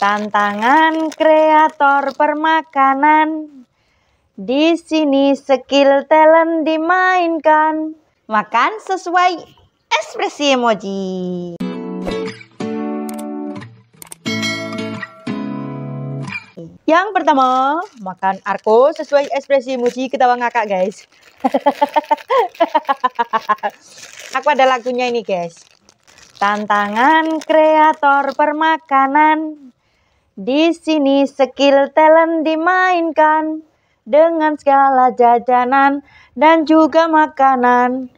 Tantangan kreator permakanan. Di sini skill talent dimainkan. Makan sesuai ekspresi emoji. Yang pertama, makan arko sesuai ekspresi emoji ketawa ngakak, guys. Aku ada lagunya ini, guys. Tantangan kreator permakanan di sini skill talent dimainkan dengan segala jajanan dan juga makanan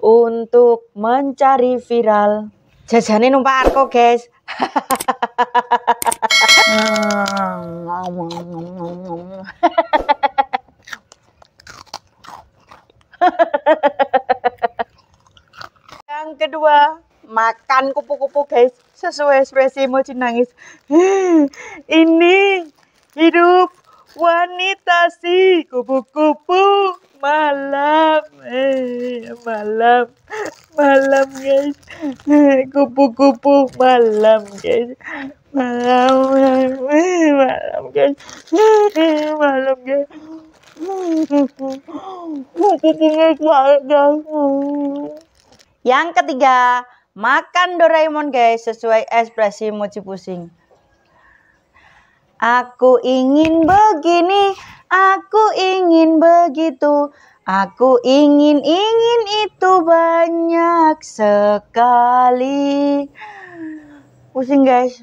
untuk mencari viral. Jajanin numpak aku, guys. Yang kedua, makan kupu-kupu, guys sesuai ekspresimu nangis hmm, ini hidup wanita si kupu-kupu malam eh malam malam guys kupu-kupu malam guys malam malam guys malam guys yang ketiga Makan Doraemon guys sesuai ekspresi mochi pusing. Aku ingin begini, aku ingin begitu, aku ingin ingin itu banyak sekali. Pusing guys,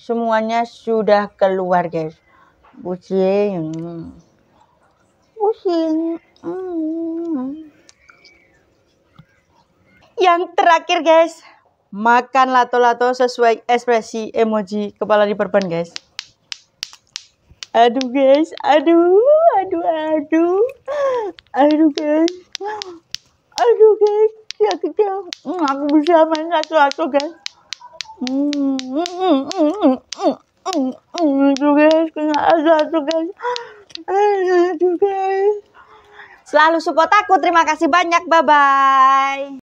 semuanya sudah keluar guys. Pusing, pusing. Hmm. Yang terakhir guys, makan lato-lato sesuai ekspresi emoji kepala di perban guys. Aduh guys, aduh, aduh, aduh, aduh guys, aduh guys, ya kita, aku hmm, bisa main lato-lato guys. aduh guys, kena lato guys, aduh guys. Selalu support aku, terima kasih banyak, bye-bye.